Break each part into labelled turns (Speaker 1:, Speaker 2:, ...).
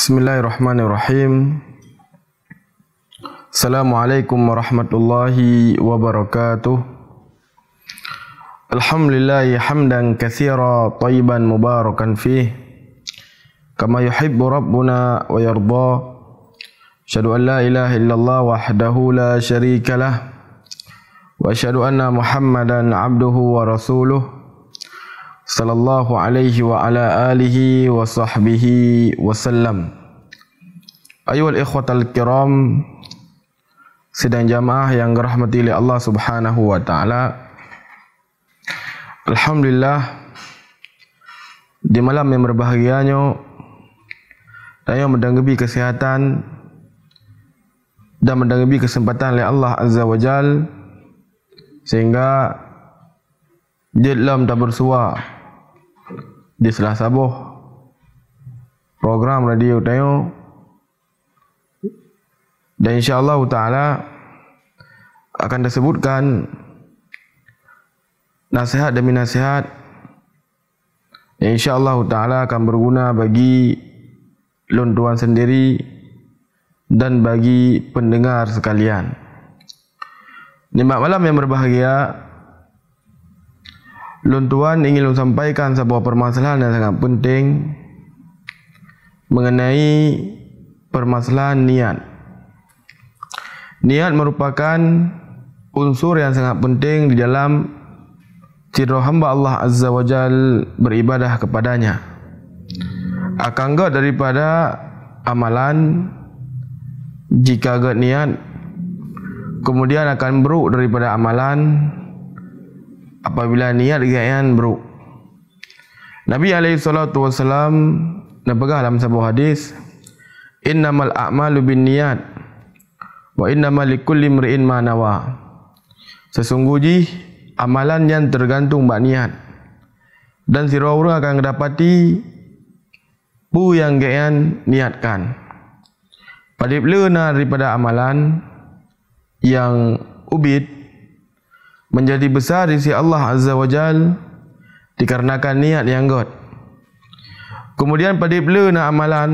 Speaker 1: Bismillahirrahmanirrahim. Assalamualaikum warahmatullahi wabarakatuh. Alhamdulillah hamdan katsira tayyiban mubarakan fih. Kama yuhibbu rabbuna wa yarda. Syahadu an la ilaha illallah wahdahu la syarikalah. Wa syahadu anna Muhammadan abduhu wa rasuluhu sallallahu alaihi wa ala alihi wa sahbihi wa sallam. Ayuhal ikhwatal kiram, sidang jamaah yang rahmati oleh Allah Subhanahu wa taala. Alhamdulillah di malam yang berbahagianya dan yang mendengarbi kesihatan dan mendengarbi kesempatan oleh Allah Azza wa Jal sehingga dia dalam tak bersuara di Selasa boh program radio tayo dan insyaallah taala akan disebutkan nasihat demi nasihat yang insyaallah taala akan berguna bagi lontuan sendiri dan bagi pendengar sekalian. Nikmat malam yang berbahagia. Lun Tuan ingin lun sampaikan sebuah permasalahan yang sangat penting mengenai permasalahan niat. Niat merupakan unsur yang sangat penting di dalam ciri hamba Allah Azza wa Jal beribadah kepadanya. Akan gak daripada amalan jika gak niat kemudian akan beruk daripada amalan apabila niat gayan buruk, Nabi alaihi salatu wasallam berpegang dalam sebuah hadis innamal a'malu binniyat wa innamal likulli imrin ma nawa. Sesungguhnya amalan yang tergantung pada niat. Dan si orang akan mendapati bu yang gayan niatkan. Padahal daripada amalan yang ubid menjadi besar di sisi Allah Azza wa Jal dikarenakan niat yang God. Kemudian pada bila nak amalan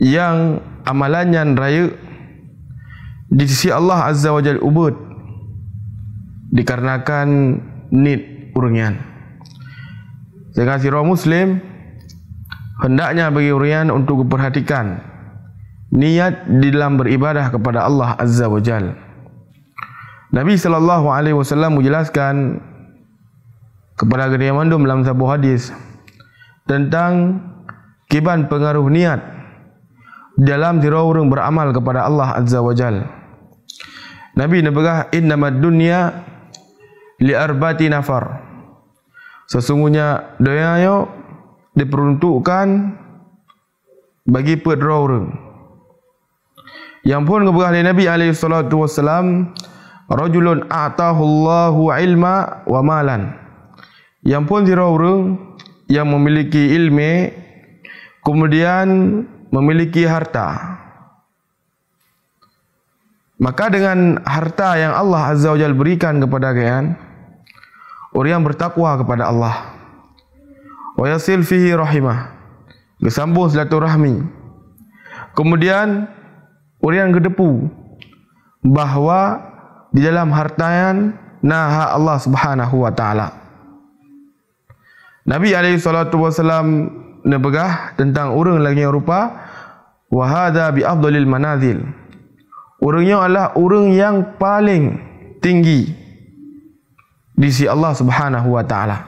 Speaker 1: yang amalannya raya di sisi Allah Azza wa Jal ubud dikarenakan niat urian. Saya kasih roh Muslim hendaknya bagi urian untuk memperhatikan niat di dalam beribadah kepada Allah Azza wa Jalla. Nabi sallallahu alaihi wasallam menjelaskan kepada generasi mandum dalam sebuah hadis tentang kiban pengaruh niat dalam dirawurung beramal kepada Allah Azza wa Jal. Nabi nebegah innama dunia li arbati nafar. Sesungguhnya dunia yo diperuntukkan bagi pedrawurung. Yang pun kebegah Nabi alaihi salatu wasallam rajulun Allahu ilma wa malan yang pun diraurung yang memiliki ilmu kemudian memiliki harta maka dengan harta yang Allah azza wajalla berikan kepada kalian orang bertakwa kepada Allah wa yasil fihi rahimah bersambung silaturahmi kemudian orang gedepu bahwa di dalam hartayan naha Allah Subhanahu wa taala. Nabi alaihi salatu wasalam nebegah tentang orang lagi yang rupa wa hadza bi afdalil manazil. Orangnya adalah orang yang paling tinggi di sisi Allah Subhanahu wa taala.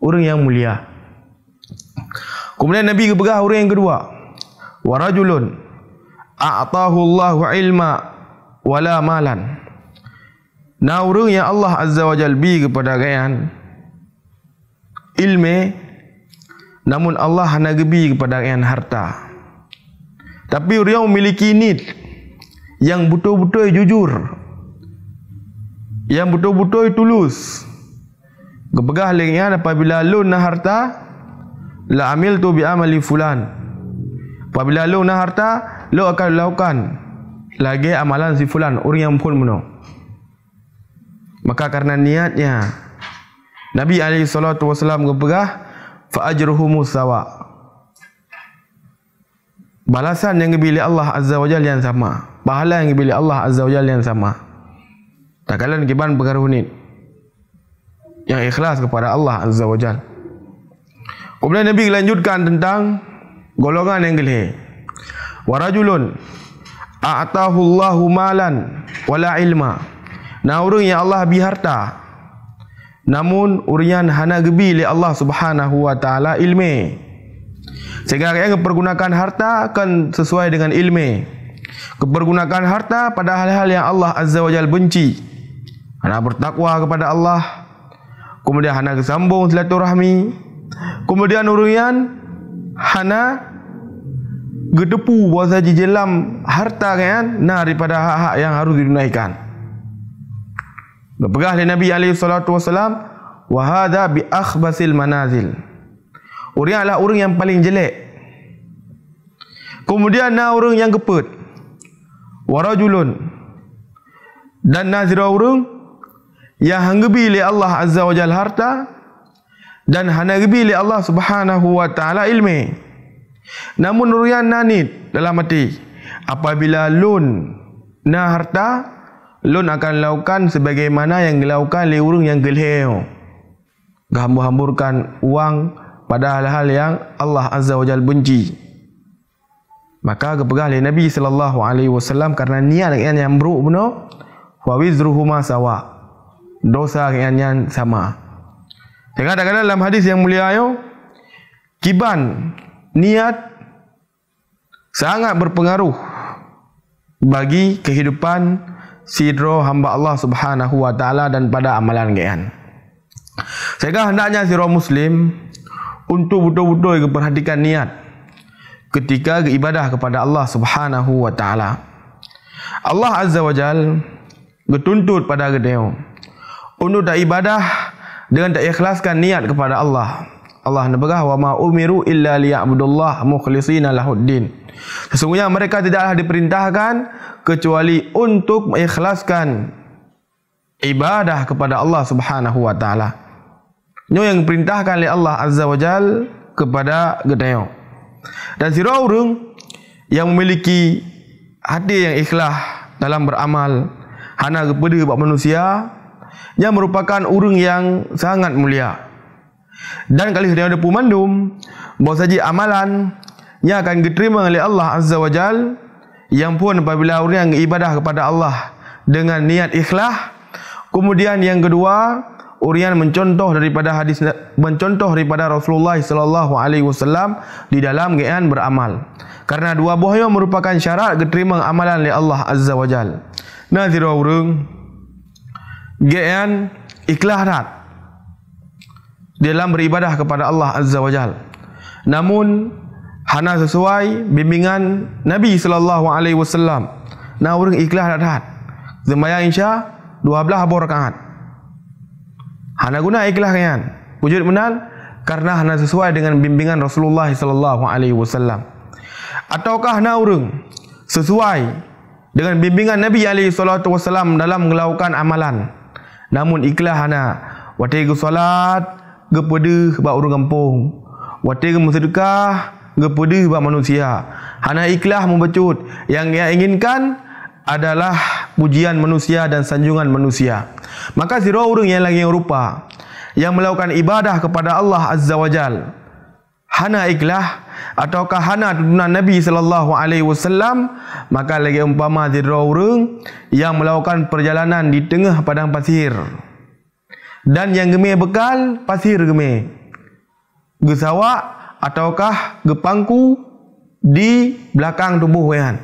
Speaker 1: Orang yang mulia. Kemudian Nabi kebegah orang yang kedua. Wa rajulun a'tahu Allahu ilma wala malan naurung yang Allah Azza wa Jal bi kepada kalian ilmu namun Allah hanya gebi kepada kalian harta tapi dia memiliki niat yang betul-betul jujur yang betul-betul tulus kepegah lainnya apabila lu nak harta la amil tu bi amali fulan apabila lu nak harta lu akan lakukan lagi amalan si fulan orang yang pun menang maka karena niatnya Nabi alaihi salatu wasallam berpegah fa ajruhum sawa balasan yang dibeli Allah azza wajalla yang sama pahala yang dibeli Allah azza wajalla yang sama tak kalian giban pengaruhunit yang ikhlas kepada Allah azza wajalla kemudian Nabi lanjutkan tentang golongan yang gelih warajulun a'tahu Allahu malan wala ilma Na urang yang Allah bi harta. Namun urian hana gebi li Allah Subhanahu wa taala ilmi. Sehingga yang mempergunakan harta kan sesuai dengan ilmi. Kepergunakan harta pada hal-hal yang Allah Azza wa Jal benci. Hana bertakwa kepada Allah. Kemudian hana sambung silaturahmi. Kemudian urian hana gedepu bahasa jelam harta kan daripada hak-hak yang harus dinaikkan berpegang oleh Nabi alaihi salatu wasallam wa hadha bi akhbasil manazil orang adalah orang yang paling jelek kemudian na orang yang keput warajulun dan nazira orang yang hanggebi oleh Allah azza wa jal harta dan hanggebi oleh Allah subhanahu wa ta'ala ilmu. namun orang yang nanit dalam mati apabila lun na harta Lun akan lakukan sebagaimana yang dilakukan oleh orang yang gelheo. Gambuh-hamburkan uang pada hal-hal yang Allah Azza wa Jal benci. Maka kepegah oleh Nabi sallallahu alaihi wasallam karena niat yang yang buruk benar, fa sawa. Dosa yang yang sama. Dengan ada dalam hadis yang mulia ayo, kiban niat sangat berpengaruh bagi kehidupan sidro hamba Allah Subhanahu wa taala dan pada amalan kean. Sehingga hendaknya sidro muslim untuk betul-betul memperhatikan niat ketika beribadah kepada Allah Subhanahu wa taala. Allah Azza wa Jal getuntut pada gedeo untuk tak ibadah dengan tak ikhlaskan niat kepada Allah. Allah nabagah wa ma umiru illa liya'budullah mukhlisina lahuddin. Sesungguhnya mereka tidaklah diperintahkan kecuali untuk mengikhlaskan ibadah kepada Allah Subhanahu wa taala. Nyo yang perintahkan oleh Allah Azza wa Jal kepada gedeo. Dan si urung yang memiliki hati yang ikhlas dalam beramal hana kepada bab manusia nya merupakan urung yang sangat mulia. Dan kali dia ada pemandum bahawa saja amalan yang akan diterima oleh Allah Azza wa Jalla yang pun apabila orang ibadah kepada Allah dengan niat ikhlas kemudian yang kedua Urian mencontoh daripada hadis mencontoh daripada Rasulullah sallallahu alaihi wasallam di dalam gean beramal. Karena dua buah merupakan syarat diterima amalan oleh Allah Azza wa Jal. Nazir urang gean ikhlas dalam beribadah kepada Allah Azza wa Jal. Namun Hana sesuai bimbingan Nabi sallallahu alaihi wasallam. Nah orang ikhlas dan hat. Sembahyang insya 12 abu rakaat. Hana guna ikhlas kan. Wujud menal karena hana sesuai dengan bimbingan Rasulullah sallallahu alaihi wasallam. Ataukah hana orang sesuai dengan bimbingan Nabi alaihi salatu wasallam dalam melakukan amalan. Namun ikhlas hana wati ke solat kepada ba orang kampung. Wati ke sedekah kepada buat manusia. Hana ikhlas membecut. Yang ia inginkan adalah pujian manusia dan sanjungan manusia. Maka siro orang yang lagi rupa yang melakukan ibadah kepada Allah Azza wa Jal. Hana ikhlas ataukah hana tuntunan Nabi sallallahu alaihi wasallam maka lagi umpama siro orang yang melakukan perjalanan di tengah padang pasir. Dan yang gemi bekal pasir gemi. Gesawak ataukah gepangku di belakang tubuh wayan.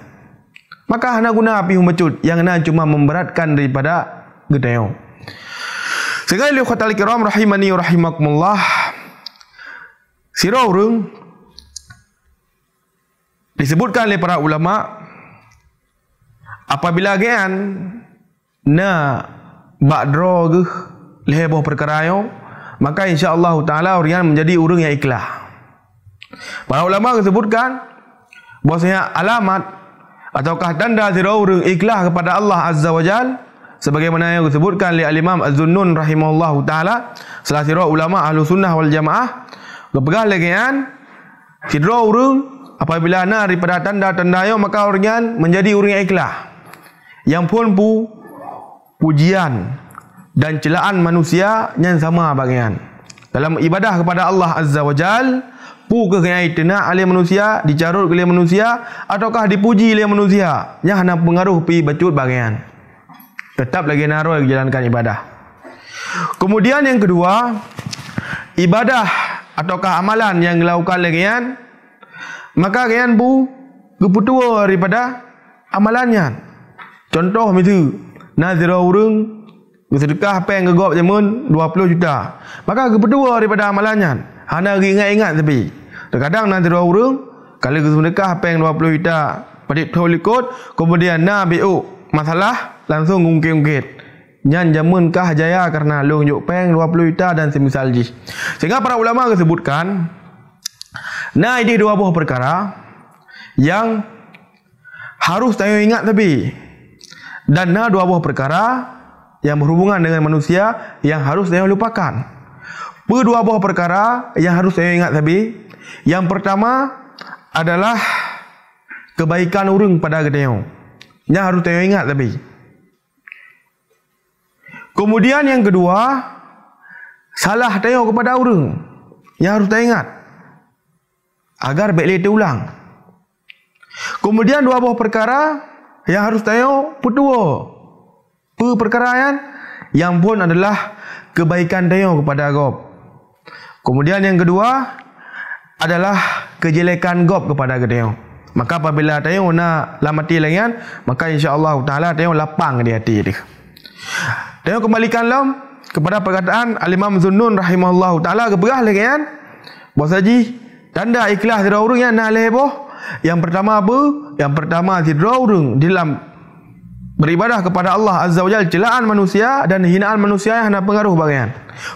Speaker 1: Maka hendak guna api humecut yang hendak cuma memberatkan daripada gedeo. Sekali lagi kata Al-Kiram rahimani rahimakumullah. Sirau rung disebutkan oleh para ulama apabila gean na badro ge leboh perkara yo maka insyaallah taala urian menjadi urung yang ikhlas Para ulama sebutkan bahasanya alamat ataukah tanda zirawrun ikhlas kepada Allah Azza wa Jal sebagaimana yang disebutkan oleh Al-Imam Az-Zunnun rahimahullahu ta'ala salah sirah ulama ahlu sunnah wal jamaah kepegah lagi kan zirawrun apabila anak daripada tanda-tanda yang maka orangnya menjadi orang yang ikhlas yang pun pu pujian dan celaan manusia yang sama bagian dalam ibadah kepada Allah Azza wa Jal pu ke kenyai tena alih manusia dicarut oleh manusia ataukah dipuji oleh manusia yang hendak pengaruh pi bacut bagian tetap lagi naruh jalankan ibadah kemudian yang kedua ibadah ataukah amalan yang dilakukan lagi maka kenyan pu keputua daripada amalannya contoh misal nazirah urung Sedekah apa yang kegop zaman 20 juta Maka kepedua daripada amalannya Hana lagi ingat-ingat tapi. Terkadang nanti dua orang, kalau kita menekah apa yang 20 juta, padik tahu likut, kemudian nak bi'u oh, masalah, langsung ngungkit-ngungkit. Nyan jaman kah jaya kerana lu nyuk peng 20 juta dan semisal ji. Sehingga para ulama sebutkan, nah ini dua buah perkara yang harus tanya ingat tapi. Dan nah dua buah perkara yang berhubungan dengan manusia yang harus tanya lupakan. Berdua buah perkara yang harus saya ingat tadi. Yang pertama adalah kebaikan orang pada gedeo. Yang harus saya ingat tadi. Kemudian yang kedua, salah tengok kepada orang. Yang harus saya ingat. Agar baik lagi ulang. Kemudian dua buah perkara yang harus saya putua. Perkara yang, yang pun adalah kebaikan saya kepada agama. Kemudian yang kedua adalah kejelekan gob kepada gedeo. Maka apabila tayo nak lamati lengan, maka insya-Allah taala tayo lapang di hati dia. Tayo kembalikan lom kepada perkataan Al-Imam Zunnun rahimahullahu taala gebrah lengan. Bosaji, tanda ikhlas dari orang yang nak leboh. Yang pertama apa? Yang pertama di dalam beribadah kepada Allah Azza wa Jalla celaan manusia dan hinaan manusia yang hendak pengaruh bagian.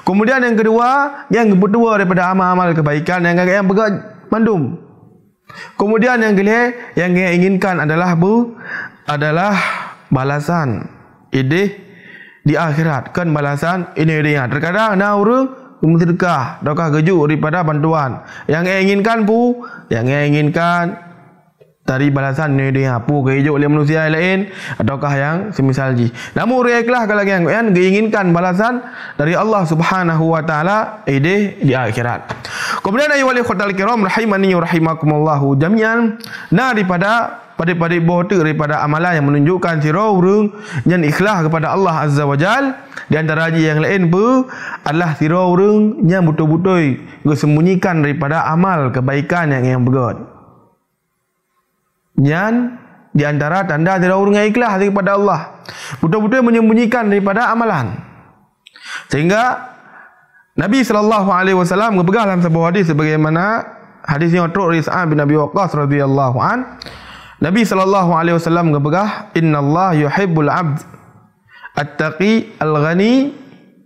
Speaker 1: Kemudian yang kedua, yang kedua daripada amal-amal kebaikan yang yang pegak mandum. Kemudian yang kedua yang dia inginkan adalah bu adalah balasan. Ide di akhirat kan balasan ini dia. Terkadang nauru kah dokah keju daripada bantuan. Yang inginkan bu, yang inginkan dari balasan ni dia apa ke hijau oleh manusia yang lain ataukah yang semisal ji namun riaklah kalau yang kan diinginkan balasan dari Allah Subhanahu wa taala eh, ide di akhirat kemudian ayu wali khotal kiram rahimani wa rahimakumullahu jami'an Nah daripada pada pada bot daripada amalan yang menunjukkan siro urung yang ikhlas kepada Allah azza wajal di antara yang lain pu adalah siro urung yang betul-betul sembunyikan daripada amal kebaikan yang yang begot yang di antara tanda tidak urung ikhlas kepada Allah. Betul-betul menyembunyikan daripada amalan. Sehingga Nabi sallallahu alaihi wasallam berpegang dalam sebuah hadis sebagaimana hadis yang teruk dari Sa'ad bin Abi Waqqas radhiyallahu an. Nabi sallallahu alaihi wasallam berpegang inna Allah yuhibbul abd at-taqi al-ghani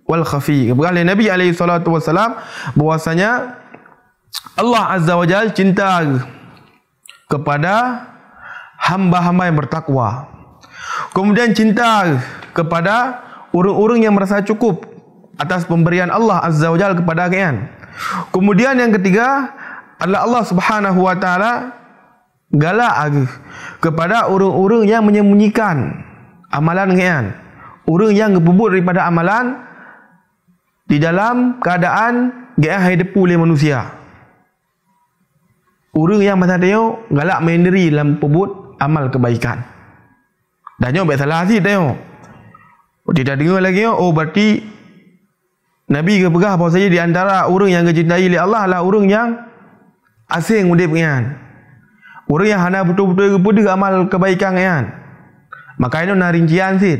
Speaker 1: wal khafi. Berpegang Nabi alaihi salatu wasallam bahwasanya Allah azza wajal cinta kepada hamba-hamba yang bertakwa. Kemudian cinta kepada orang-orang yang merasa cukup atas pemberian Allah Azza wa Jalla kepada kalian. Kemudian yang ketiga adalah Allah Subhanahu wa taala galak agih kepada orang-orang yang menyembunyikan amalan kalian. Orang yang berbuat daripada amalan di dalam keadaan gaya hidup oleh manusia. Orang yang macam tu galak mendiri dalam perbuatan amal kebaikan. Dah nyo bet salah hati dah yo. Dia dah dengar lagi yo. Oh berarti Nabi kepegah pegah apa saja di antara orang yang dicintai oleh Allah lah orang yang asing mudip kan. Orang yang hanya betul-betul kepada amal kebaikan kan. Maka ini nak rincian sih.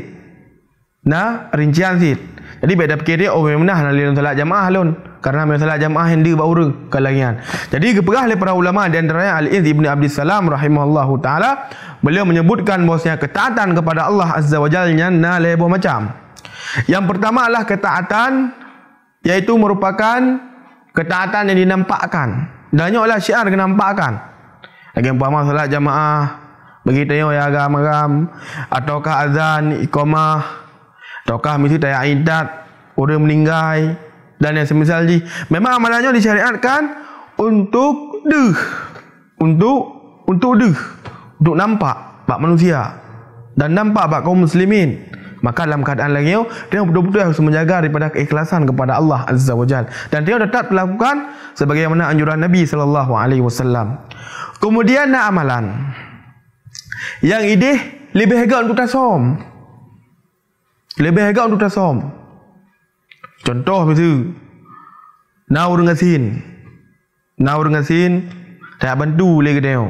Speaker 1: nak rincian sih. Jadi beda fikir dia orang oh, menah lah nak lihat salat jamaah lun. Karena memang salat jamaah hendak dia baura kalangan. Jadi kepegah oleh para ulama di antaranya Al-Iz ibnu Abdul Salam rahimahullahu taala beliau menyebutkan bahawa ketaatan kepada Allah Azza wa Jalla na lebo macam. Yang pertama adalah ketaatan yaitu merupakan ketaatan yang dinampakkan. Danya oleh syiar kena nampakkan. Lagi umpama salat jamaah begitu ya agama-agama ataukah azan iqamah Ataukah mesti tayar idat, orang meninggal dan yang semisal ni. Memang amalannya disyariatkan untuk deh, Untuk untuk deh, Untuk nampak bak manusia dan nampak bak kaum muslimin. Maka dalam keadaan lagi dia betul-betul harus menjaga daripada keikhlasan kepada Allah Azza wa Jal. Dan dia tetap melakukan sebagaimana anjuran Nabi sallallahu alaihi wasallam. Kemudian nak amalan. Yang ideh lebih hega untuk tasawuf. Lebih agak untuk tasawuf. Contoh misal naur dengan sin. Naur dengan sin tak bantu lagi dia.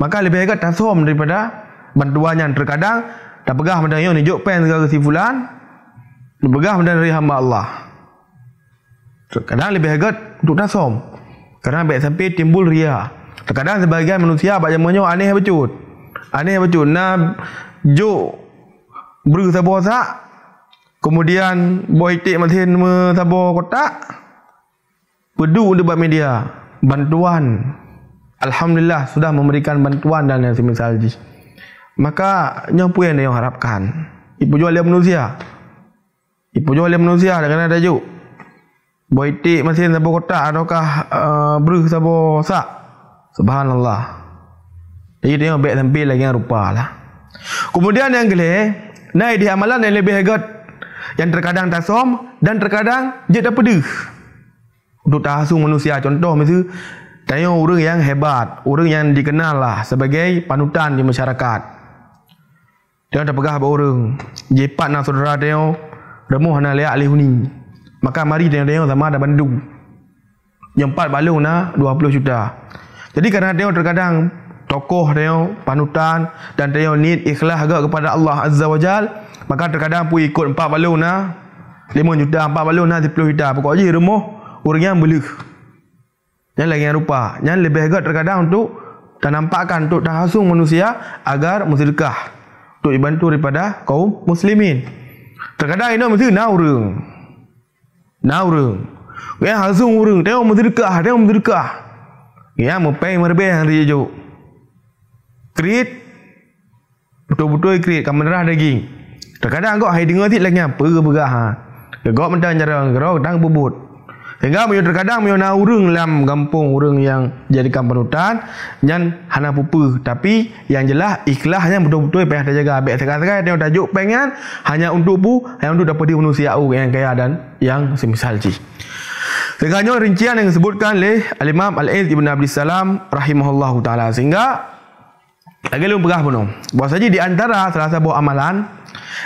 Speaker 1: Maka lebih agak tasawuf daripada bantuannya terkadang tak pegah benda yang nunjuk pen segala kesimpulan pegah benda dari hamba Allah. Terkadang lebih agak untuk tasawuf. Kerana baik sampai timbul ria. Terkadang sebagian manusia banyak menyo aneh becut. Aneh becut. Nah, jo beru sabo sa kemudian boi tik mathin me sabo kota pedu debat media bantuan alhamdulillah sudah memberikan bantuan dan yang semisal ji maka yang pu yang harapkan ibu jual dia manusia ibu jual dia manusia dengan ada daju boi tik mathin sabo kota adakah eh, beru sabo sa subhanallah jadi dia baik tampil lagi yang rupalah kemudian yang kedua Nai di amalan yang lebih hebat, yang terkadang tak som dan terkadang jadi dapat deh. Untuk tahasu manusia contoh mesti tanya orang yang hebat, orang yang dikenal lah sebagai panutan di masyarakat. Dia ada pegah orang, jepat nak saudara dia, remuh nak lihat alih huni. Maka mari dia dia sama ada Bandung. Yang empat balung na 20 juta. Jadi kerana dia terkadang tokoh dia panutan dan dia niat ikhlas agak kepada Allah Azza wa Jal maka terkadang pun ikut empat balon nah ha? lima juta empat balon nah ha? sepuluh juta pokok je rumah orang yang beli yang lagi yang rupa yang lebih agak terkadang untuk dan nampakkan untuk dah tahasung manusia agar musyrikah untuk dibantu daripada kaum muslimin terkadang ini mesti naurung naurung yang hasung orang tengok musyrikah tengok musyrikah yang mempeng merbeh yang dia jauh create betul-betul create kamu darah daging terkadang aku hai dengar tik lagi apa ah, gerah ha ah. gerak mentang cara gerak tang bubut Hingga mayo terkadang mayo na urang dalam kampung urang yang jadikan panutan yang hana pupu tapi yang jelas ikhlasnya betul-betul payah terjaga abek sekarang dia tajuk pengen kan, hanya untuk bu hanya untuk dapat di manusia urang yang kaya dan yang semisal ji. Sekarang rincian yang disebutkan oleh Al-Imam Al-Aziz Ibn Abdul Salam rahimahullahu taala sehingga lagi lu berah pun. Buat saja di antara salah satu amalan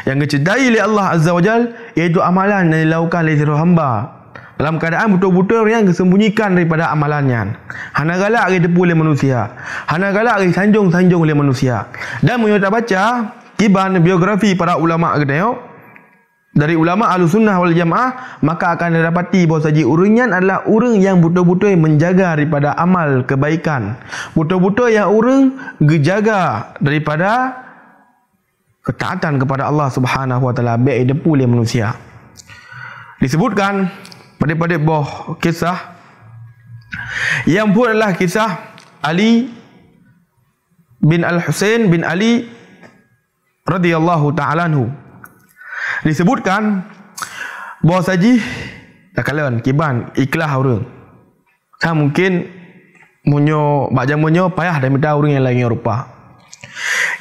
Speaker 1: yang dicintai oleh Allah Azza wa Jal iaitu amalan yang dilakukan oleh seluruh hamba dalam keadaan betul-betul yang disembunyikan daripada amalannya. Hana galak ke depu oleh manusia. Hana galak ke sanjung-sanjung oleh manusia. Dan menyuruh baca kiban biografi para ulama' kita dari ulama ahlu sunnah wal jamaah maka akan didapati bahawa saji urunyan adalah urung yang betul-betul menjaga daripada amal kebaikan betul-betul yang urung gejaga daripada ketaatan kepada Allah subhanahu wa ta'ala baik dia pulih manusia disebutkan daripada pada boh kisah yang pun adalah kisah Ali bin al Hussein bin Ali radhiyallahu ta'ala disebutkan bahawa saji tak kalian kiban ikhlas orang. Tak mungkin munyo bajang munyo payah dan minta orang yang lain yang rupa.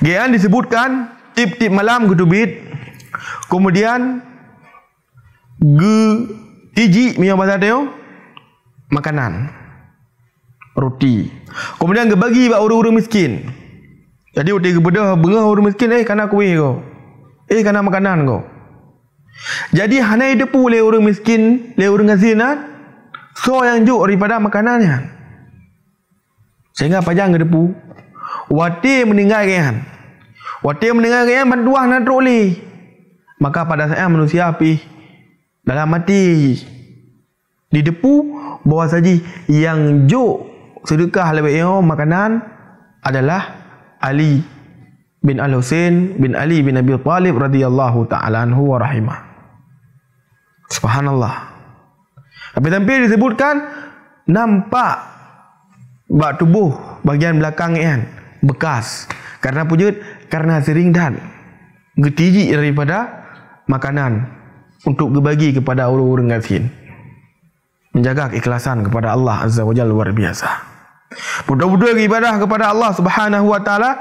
Speaker 1: Gian disebutkan tip-tip malam gudubit kemudian ge tiji minyak bahasa teo makanan roti kemudian ge bagi ba orang-orang miskin jadi uti ge bedah bengah orang miskin eh kana kuih ko eh kana makanan ko jadi hanai depu le orang miskin, le orang ngazinan, so yang jauh daripada makanannya. Sehingga pajang ke depu. Wati meninggal kan. Wati meninggal kan bantu nak troli. Maka pada saya manusia api dalam mati di depu bawah saji yang jauh sedekah lebih yo makanan adalah Ali bin Al Husain bin Ali bin Abi Talib radhiyallahu taala anhu wa rahimah. Subhanallah. Tapi tampil disebutkan nampak bak tubuh bagian belakang kan bekas. Karena punya karena sering dan getiji daripada makanan untuk dibagi kepada orang-orang gafin. Menjaga keikhlasan kepada Allah Azza wa Jalla luar biasa. Budak-budak ibadah kepada Allah Subhanahu wa taala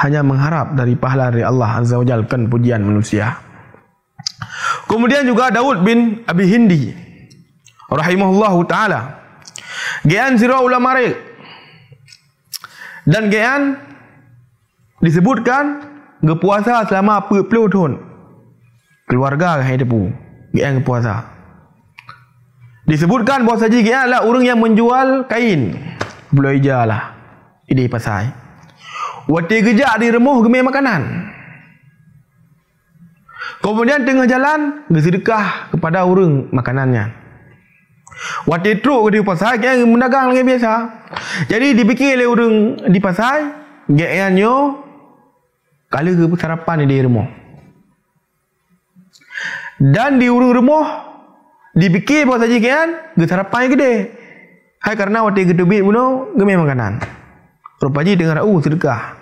Speaker 1: hanya mengharap dari pahala dari Allah Azza wa Jalla kan pujian manusia. Kemudian juga Daud bin Abi Hindi rahimahullah taala. Gean sirah ulama ril. Dan gean disebutkan gepuasa selama 40 tahun. Keluarga kan itu gean gepuasa. Disebutkan bahawa saji gean adalah orang yang menjual kain. Beloi jalah. Ini pasal. Wati gejak di diremuh gemi makanan. Kemudian tengah jalan sedekah kepada orang makanannya. Waktu ke di pasar dia mendagang lagi biasa. Jadi dipikir oleh orang di pasar dia nyo kali ke sarapan di rumah. Dan di urung rumah dipikir bahawa saja kan ke sarapan yang gede. Hai karena waktu itu duit pun gemi makanan. Rupanya dengar oh sedekah.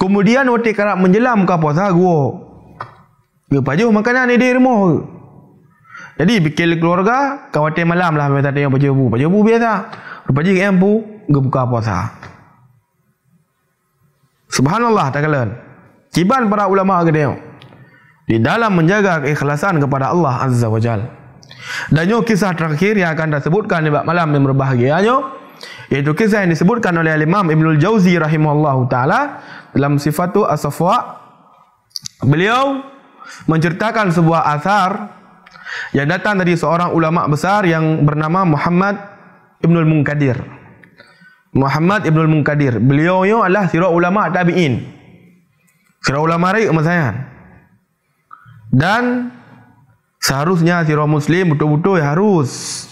Speaker 1: Kemudian waktu kerap menjelam ke pasar gua dia pajuh makanan ni dia remuh ke? Jadi bikin keluarga, kawatir malam lah minta tengok pajuh bu. Pajuh bu biasa. Lepas je kan bu, dia buka puasa. Subhanallah tak kalan. Kiban para ulama ke tengok. Di dalam menjaga keikhlasan kepada Allah Azza wa Jal. Dan kisah terakhir yang akan disebutkan di malam yang berbahagia nyo, yaitu kisah yang disebutkan oleh Imam Ibnul Jauzi rahimahullahu taala dalam sifatu as-Safwa. Beliau menceritakan sebuah asar yang datang dari seorang ulama besar yang bernama Muhammad Ibnul Munkadir. Muhammad Ibnul Munkadir. Beliau ini adalah sirah ulama tabi'in. Sirah ulama rayu, umat Dan seharusnya sirah muslim betul-betul ya harus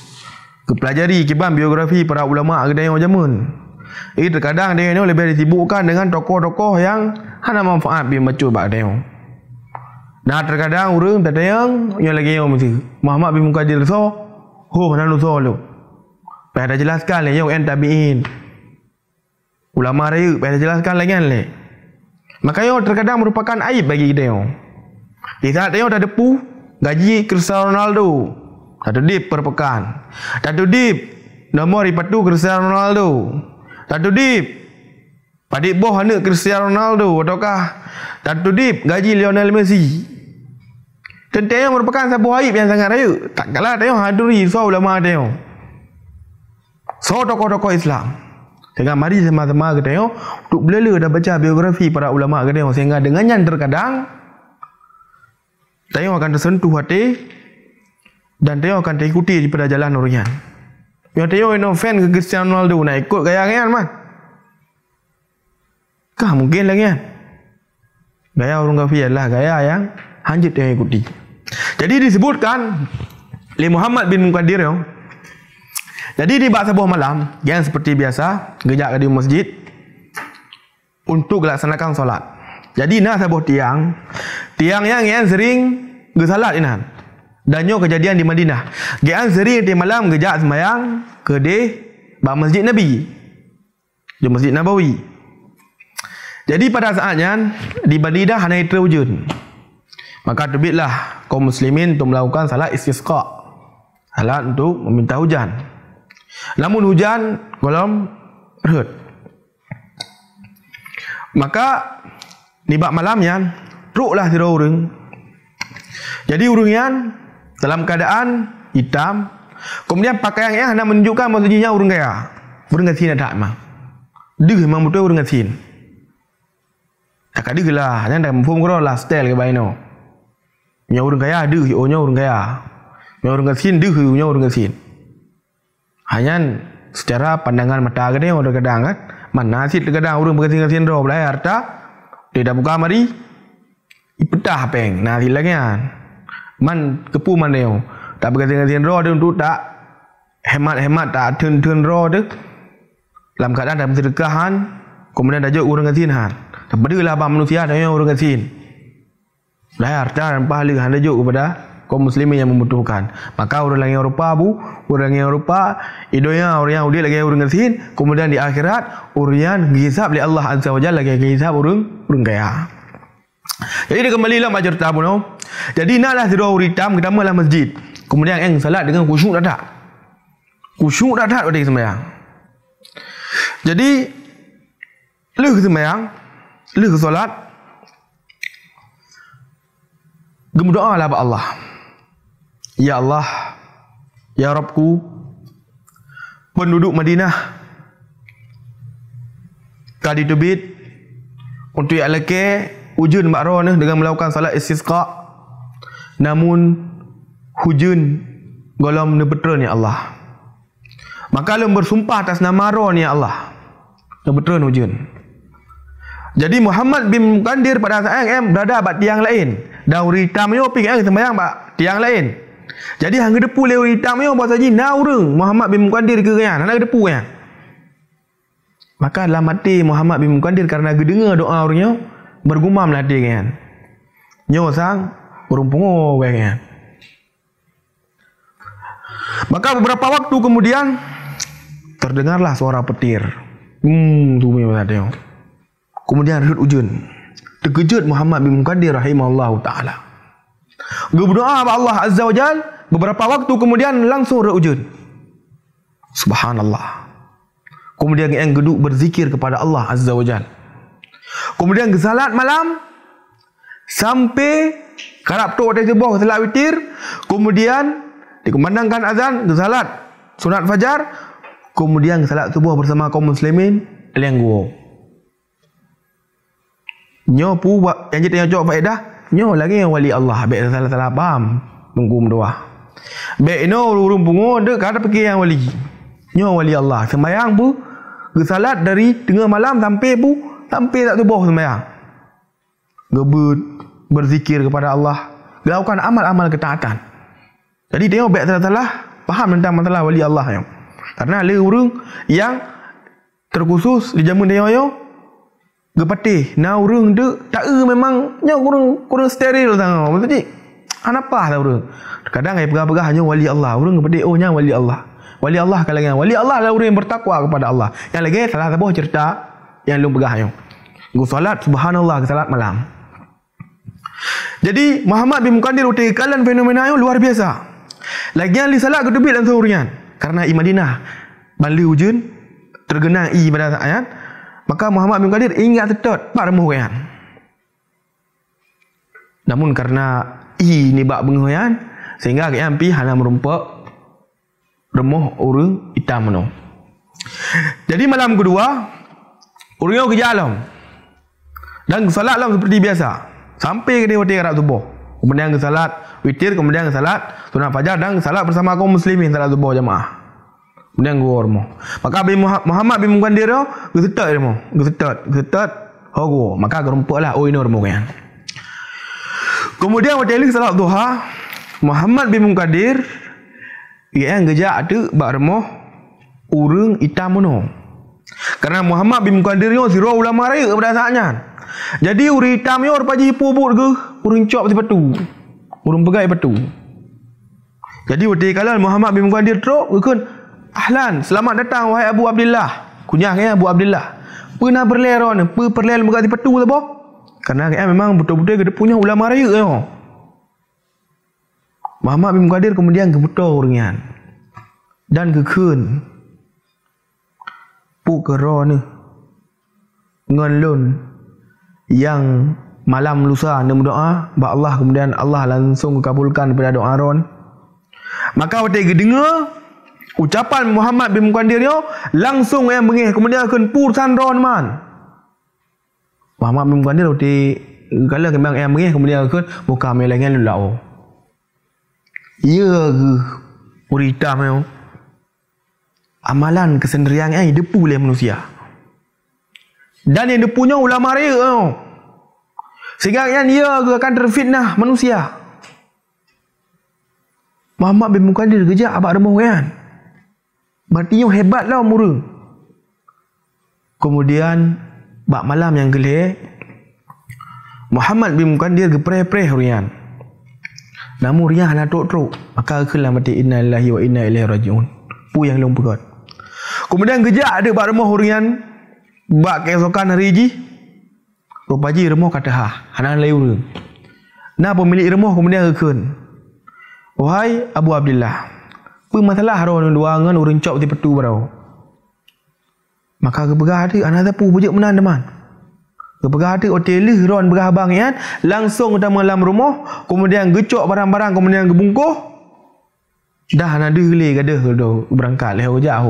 Speaker 1: kepelajari kibam biografi para ulama agama yang zaman. Ia terkadang dia ini lebih disibukkan dengan tokoh-tokoh yang hanya manfaat bimacu bagi dia. Nah terkadang orang tak tayang yang lagi yang mesti. Muhammad bin Mukadil so, oh, ho mana lu so lu. Pada jelaskan le yang entabiin. Ulama raya pada jelaskan lagi kan le. Maka yang terkadang merupakan aib bagi kita yang. Di saat yang ada depu gaji Cristiano Ronaldo. Satu dip per pekan. Satu dip nomor ipatu Cristiano Ronaldo. Satu dip Padik boh ana Cristiano Ronaldo ataukah Datuk Dip gaji Lionel Messi. Tentang yang merupakan sebuah aib yang sangat rayu Tak kalah tayo haduri so ulama tayo So tokoh-tokoh Islam. Dengan mari sama-sama ke tengok untuk belala dah baca biografi para ulama ke tengok sehingga dengannya terkadang tayo akan tersentuh hati dan tayo akan terikuti daripada jalan orang yang. Yang tengok fan ke Cristiano Ronaldo nak ikut gaya-gaya mah. Kah mungkin lagi kan? Gaya orang kafir adalah gaya yang hanjut yang ikuti. Jadi disebutkan oleh Muhammad bin Muqaddir yang jadi di bahasa buah malam yang seperti biasa gejak di masjid untuk melaksanakan solat. Jadi nak sebuah tiang tiang yang yang sering gesalat ini dan kejadian di Madinah. Gian sering di malam gejak semayang ke deh bah masjid Nabi. Di masjid Nabawi. Jadi pada saatnya di Madinah hanya terwujud. Maka terbitlah kaum muslimin untuk melakukan salat istisqa. Salat untuk meminta hujan. Namun hujan golom rehat. Maka di bab malamnya teruklah tiro urung. Jadi urungnya dalam keadaan hitam. Kemudian pakaiannya hendak menunjukkan maksudnya urung kaya. Urung kasih nak tak mah. Dih memang betul urung kasih. ตากาดีกล่ะนั่นแต่ผมก็รอลาสเตลกับไปเนาะเงาอุ่นกายดื้อโอเงาอุ่นกายามีอุ่นกสินดื้อคือเงอุ่นกสินหายนั้นสตาร์ปันดังงันมาตากันเนี่ยโอ้กระดังอ่ะมันน่าสิทธิ์กระดังอุ่นกระสินกสินรอบไรอัตราเดี๋ยวบุกามารีอิปุ่ตาแปงน่าสิทธิ์ละแกนมันกระปุ่มันเร็วตาบุกระสินกสินรอดึงดูตาเฮมัดเฮมัดตาทึนทึนรอดึกลำกรดดังทำสิทธิ์กระหันก็ไม่ได้ได้เยออุ่กระสินหัน Kepada Kepadalah abang manusia dan orang kesin. Lah harta dan pahala yang hendak kepada kaum muslimin yang membutuhkan. Maka orang yang rupa bu, orang yang rupa idonya orang yang udik lagi orang kesin, kemudian di akhirat urian yang gizab oleh Allah azza wajalla lagi gizab orang orang kaya. Jadi dia kembali lah majlis tabu no. Jadi naklah tidur uritam kita dalam masjid. Kemudian eng salat dengan khusyuk dah tak. Khusyuk dah tak pada sembahyang. Jadi lu semayang leh solat gemu doa lah pak Allah ya Allah ya Rabbku penduduk Madinah kadi tubit untuk yang leke hujun makroh ni dengan melakukan salat istisqa namun hujun golom nebetron ya Allah maka lu bersumpah atas nama Ron ya Allah nebetron hujun jadi Muhammad bin Mukandir pada saat yang berada pada tiang lain. Dan orang hitam itu pergi ke tempat pak tiang lain. Jadi hang depu le orang hitam itu bahasa jina orang Muhammad bin Mukandir ke kan. Anak depu kan. Maka dalam mati Muhammad bin Mukandir kerana dengar doa orangnya bergumam lah dia kan. Nyo sang urung pungo kan kan? Maka beberapa waktu kemudian terdengarlah suara petir. Hmm, tu punya tengok. Kemudian Rahut Ujun Terkejut Muhammad bin Muqaddir rahimahullah ta'ala Berdoa kepada Allah Azza wa Jal Beberapa waktu kemudian langsung Rahut Ujun Subhanallah Kemudian yang geduk berzikir kepada Allah Azza wa Jal Kemudian salat malam Sampai Karab tu waktu sebuah salat witir Kemudian Dikemandangkan azan Salat Sunat fajar Kemudian salat subuh bersama kaum muslimin Lenggu Nyo pu yang cerita yang cakap faedah, nyo lagi yang wali Allah, baik salah salah paham tunggum doa. Baik no urung bungo de kada pikir yang wali. Nyo wali Allah, sembahyang pu ke salat dari tengah malam sampai pu sampai tak tubuh sembahyang. Gebut berzikir kepada Allah, lakukan amal-amal ketaatan. Jadi tengok baik salah salah faham tentang masalah wali Allah yang. Karena ada urung yang terkhusus dijamu dengan yo Gepati, na urung de tak e memang nya urung kurang steril tang maksudnya apa lah urung kadang ai pegah-pegah hanya wali Allah urung gepati, oh nya wali Allah wali Allah kalangan wali Allah lah urung yang bertakwa kepada Allah yang lagi salah sebuah cerita yang lu pegah hanya salat subhanallah salat malam jadi Muhammad bin Mukandir utai kalan fenomena yang luar biasa lagi yang li salat kedubit dan sahurian kerana Imadinah Bali hujun tergenang i pada ayat Maka Muhammad bin Qadir ingat tetap Pak remuh Namun karena Ini bak bengah Sehingga kan pi hana merumpak Remuh orang hitam no. Jadi malam kedua Orang yang kerja Dan salat seperti biasa Sampai ke dia Arab subuh Kemudian ke salat Witir kemudian ke salat Sunnah fajar dan salat bersama kaum muslimin Salat subuh jamaah Kemudian gua rumah. Maka bin Muhammad bin Mugandir tu, getetak dia mu. Getetak, getetak. Hago. Maka gerumpuk lah. Oh, ini rumah kan. Kemudian waktu ini salat duha, Muhammad bin Mugandir, ia yang gejak tu, bak rumah, urung hitam mana. karena Muhammad bin Mugandir ni, zero ulama raya pada saatnya. Jadi, urung hitam ni, orang pajik pobot ke, cop cok sepatu. Urung pegai sepatu. Jadi, waktu ini kalau Muhammad bin Mugandir teruk, kan, Ahlan, selamat datang wahai Abu Abdullah. Kunyah kan Abu Abdullah. Pernah berlero ni, pe perlel mengganti petu tu boh. Karena kan memang betul-betul dia punya ulama raya kan. Muhammad bin Qadir kemudian kebuto orangnya. Dan kekeun. Pu kero ni. Ngon lun yang malam lusa dia berdoa, ba Allah kemudian Allah langsung kabulkan pada doa Ron. Maka waktu dia dengar Ucapan Muhammad bin Muqandir ni langsung yang eh, mengih kemudian akan pur sandron man. Muhammad bin Muqandir uti kala kembang yang eh, mengih kemudian akan buka melengen lulau. Ya ke urita meu. Eh, oh. Amalan kesendirian ai depu le manusia. Dan yang depunya ulama raya tau. Oh. Sehingga yang dia akan terfitnah manusia. Muhammad bin Muqandir kejap abak remuh kan. Ya? Maksudnya hebatlah umurah. Kemudian, bak malam yang gelir, Muhammad bin Mukandir geprih-prih Rian. Namun Rian hanya teruk-teruk. Maka kelam mati inna illahi wa inna ilaihi raji'un. Pu yang lompok kot. Kemudian gejak ada bak rumah Rian. Bak keesokan hari ini. Rupaji rumah kata ha. Hanya lain urut. Nah pemilik rumah kemudian kekun. Wahai Abu Abdullah. Abdullah. Pun masalah roh dengan dua angan orang cop tipetu berau. Maka kebegah hati anak tapu bujuk menan teman. Kebegah hati oh, hotel lih roh begah bang ya. Langsung ke dalam rumah. Kemudian gecok barang-barang. Kemudian gebungkuh. Dah anak dia gelih ke dia. Dia berangkat leher ujah.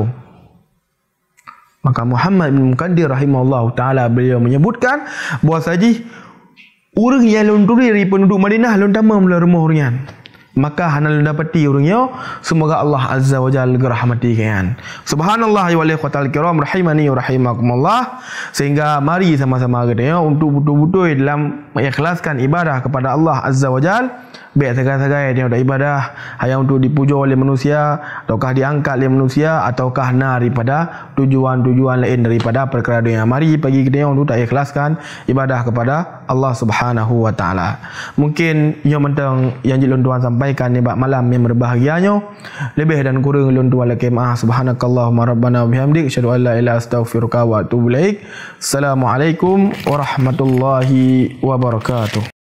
Speaker 1: Maka Muhammad bin Muqaddir rahimahullah ta'ala beliau menyebutkan. Buat saji. Orang yang lonturi dari penduduk Madinah. Lontama mula rumah maka hanal dapati urungnya semoga Allah azza wa jalla gerahmati kalian subhanallah ya wali qatal kiram rahimani wa rahimakumullah sehingga mari sama-sama kita untuk butuh-butuh dalam mengikhlaskan ibadah kepada Allah azza wa jalla baik segala-segala dia ada ibadah hanya untuk dipuja oleh manusia ataukah diangkat oleh manusia ataukah nah daripada tujuan-tujuan lain daripada perkara dunia mari pergi ke dia untuk tak ikhlaskan ibadah kepada Allah Subhanahu wa taala mungkin yang mentang yang jilun tuan sampaikan ni malam yang berbahagianya lebih dan kurang lun tuan lakim ah subhanakallahumma rabbana bihamdik syadu alla ila astaghfiruka wa atubu assalamualaikum warahmatullahi wabarakatuh